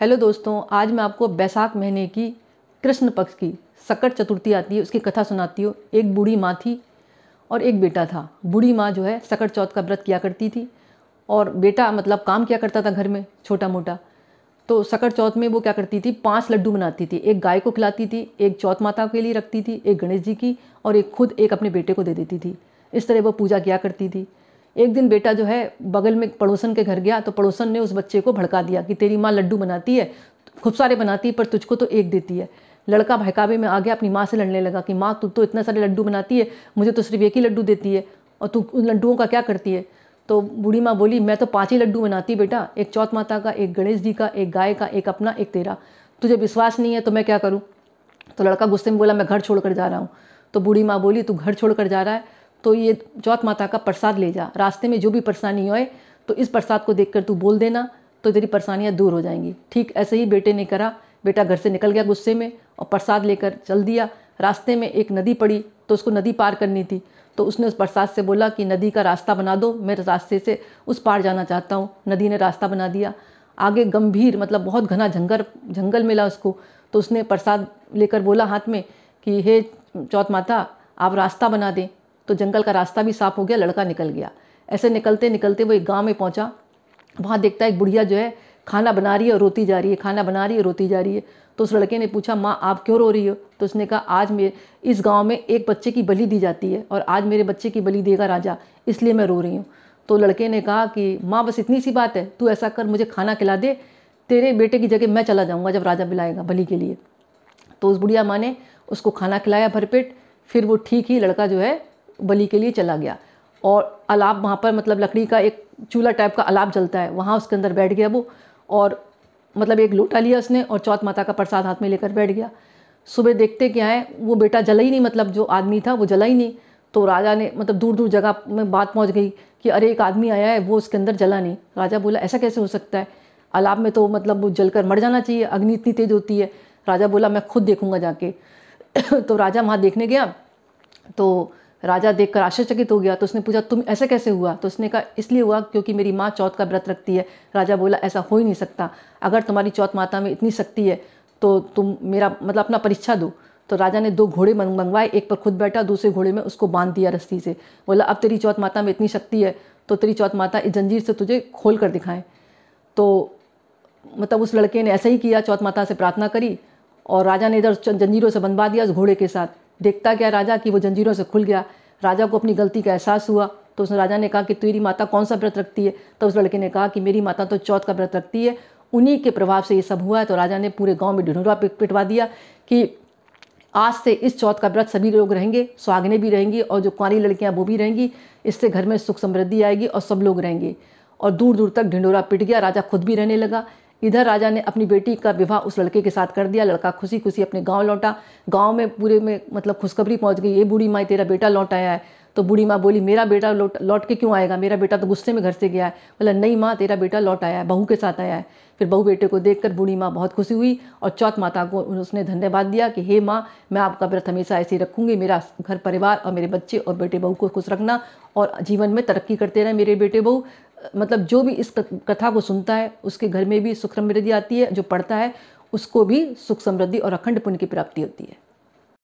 hello दोस्तों आज मैं आपको बैसाख महीने की कृष्ण पक्ष की सकट चतुर्थी आती है उसकी कथा सुनाती हूँ एक बूढ़ी माँ थी और एक बेटा था बूढ़ी माँ जो है सकट चौथ का व्रत किया करती थी और बेटा मतलब काम किया करता था घर में छोटा मोटा तो सकट चौथ में वो क्या करती थी पांच लड्डू बनाती थी एक गाय को खिलाती थी एक चौथ माता के लिए रखती थी एक गणेश जी की और एक खुद एक अपने बेटे को दे देती थी इस तरह वो पूजा किया करती थी एक दिन बेटा जो है बगल में पड़ोसन के घर गया तो पड़ोसन ने उस बच्चे को भड़का दिया कि तेरी माँ लड्डू बनाती है खूब सारे बनाती है पर तुझको तो एक देती है लड़का भहकावे में आ गया अपनी माँ से लड़ने लगा कि माँ तू तो इतना सारे लड्डू बनाती है मुझे तो सिर्फ एक ही लड्डू देती है और तू उन लड्डुओं का क्या करती है तो बूढ़ी माँ बोली मैं तो पाँच ही लड्डू बनाती बेटा एक चौथ माता का एक गणेश जी का एक गाय का एक अपना एक तेरा तुझे विश्वास नहीं है तो मैं क्या करूँ तो लड़का गुस्से में बोला मैं घर छोड़ कर जा रहा हूँ तो बूढ़ी माँ बोली तू घर छोड़ कर जा रहा है तो ये चौथ माता का प्रसाद ले जा रास्ते में जो भी परेशानी होए तो इस प्रसाद को देखकर तू बोल देना तो तेरी परेशानियाँ दूर हो जाएंगी ठीक ऐसे ही बेटे ने करा बेटा घर से निकल गया गुस्से में और प्रसाद लेकर चल दिया रास्ते में एक नदी पड़ी तो उसको नदी पार करनी थी तो उसने उस प्रसाद से बोला कि नदी का रास्ता बना दो मैं रास्ते से उस पार जाना चाहता हूँ नदी ने रास्ता बना दिया आगे गंभीर मतलब बहुत घना जंगल जंगल मिला उसको तो उसने प्रसाद लेकर बोला हाथ में कि हे चौथ माता आप रास्ता बना दें तो जंगल का रास्ता भी साफ हो गया लड़का निकल गया ऐसे निकलते निकलते वो एक गाँव में पहुँचा वहाँ देखता है एक बुढ़िया जो है खाना बना रही है और रोती जा रही है खाना बना रही है रोती जा रही है तो उस लड़के ने पूछा माँ आप क्यों रो रही हो तो उसने कहा आज मे इस गांव में एक बच्चे की बलि दी जाती है और आज मेरे बच्चे की बलि देगा राजा इसलिए मैं रो रही हूँ तो लड़के ने कहा कि माँ बस इतनी सी बात है तू ऐसा कर मुझे खाना खिला दे तेरे बेटे की जगह मैं चला जाऊँगा जब राजा बिलाएगा बलि के लिए तो उस बुढ़िया माँ ने उसको खाना खिलाया भरपेट फिर वो ठीक ही लड़का जो है बलि के लिए चला गया और अलाप वहाँ पर मतलब लकड़ी का एक चूल्हा टाइप का अलाप जलता है वहाँ उसके अंदर बैठ गया वो और मतलब एक लोटा लिया उसने और चौथ माता का प्रसाद हाथ में लेकर बैठ गया सुबह देखते क्या है वो बेटा जला ही नहीं मतलब जो आदमी था वो जला ही नहीं तो राजा ने मतलब दूर दूर जगह में बात पहुँच गई कि अरे एक आदमी आया है वो उसके अंदर जला नहीं राजा बोला ऐसा कैसे हो सकता है अलाप में तो मतलब वो जलकर मर जाना चाहिए अग्नि इतनी तेज होती है राजा बोला मैं खुद देखूंगा जाके तो राजा वहाँ देखने गया तो राजा देखकर आश्चर्यचकित हो गया तो उसने पूछा तुम ऐसा कैसे हुआ तो उसने कहा इसलिए हुआ क्योंकि मेरी माँ चौथ का व्रत रखती है राजा बोला ऐसा हो ही नहीं सकता अगर तुम्हारी चौथ माता में इतनी शक्ति है तो तुम मेरा मतलब अपना परीक्षा दो तो राजा ने दो घोड़े मंगवाए एक पर खुद बैठा दूसरे घोड़े में उसको बांध दिया रस्सी से बोला अब तेरी चौथ माता में इतनी शक्ति है तो तेरी चौथ माता इस जंजीर से तुझे खोल कर दिखाएं तो मतलब उस लड़के ने ऐसा ही किया चौथ माता से प्रार्थना करी और राजा ने इधर जंजीरों से बंधवा दिया उस घोड़े के साथ देखता गया राजा कि वो जंजीरों से खुल गया राजा को अपनी गलती का एहसास हुआ तो उसने राजा ने कहा कि तेरी माता कौन सा व्रत रखती है तो उस लड़के ने कहा कि मेरी माता तो चौथ का व्रत रखती है उन्हीं के प्रभाव से ये सब हुआ है तो राजा ने पूरे गांव में ढिढोरा पिटवा दिया कि आज से इस चौथ का व्रत सभी लोग रहेंगे सुहागने भी रहेंगी और जो कुंवारी लड़कियाँ वो भी रहेंगी इससे घर में सुख समृद्धि आएगी और सब लोग रहेंगे और दूर दूर तक ढिंडोरा पिट गया राजा खुद भी रहने लगा इधर राजा ने अपनी बेटी का विवाह उस लड़के के साथ कर दिया लड़का खुशी खुशी अपने गांव लौटा गांव में पूरे में मतलब खुशखबरी पहुंच गई ये बूढ़ी माँ तेरा बेटा लौट आया है तो बूढ़ी माँ बोली मेरा बेटा लौट लौट के क्यों आएगा मेरा बेटा तो गुस्से में घर से गया है बोला नहीं माँ तेरा बेटा लौट आया है बहू के साथ आया है फिर बहू बेटे को कर बूढ़ी माँ बहुत खुशी हुई और चौथ माता को उसने धन्यवाद दिया कि हे माँ मैं आपका व्रत हमेशा ऐसे ही रखूँगी मेरा घर परिवार और मेरे बच्चे और बेटे बहू को खुश रखना और जीवन में तरक्की करते रहे मेरे बेटे बहू मतलब जो भी इस कथा को सुनता है उसके घर में भी सुख समृद्धि आती है जो पढ़ता है उसको भी सुख समृद्धि और अखंड पुण्य की प्राप्ति होती है